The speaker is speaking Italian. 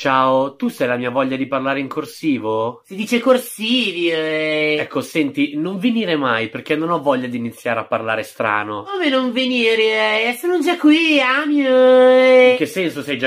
Ciao, tu sei la mia voglia di parlare in corsivo? Si dice corsivi e... Eh. Ecco, senti, non venire mai perché non ho voglia di iniziare a parlare strano. Come non venire? Eh, sono già qui, amio. In che senso sei già qui?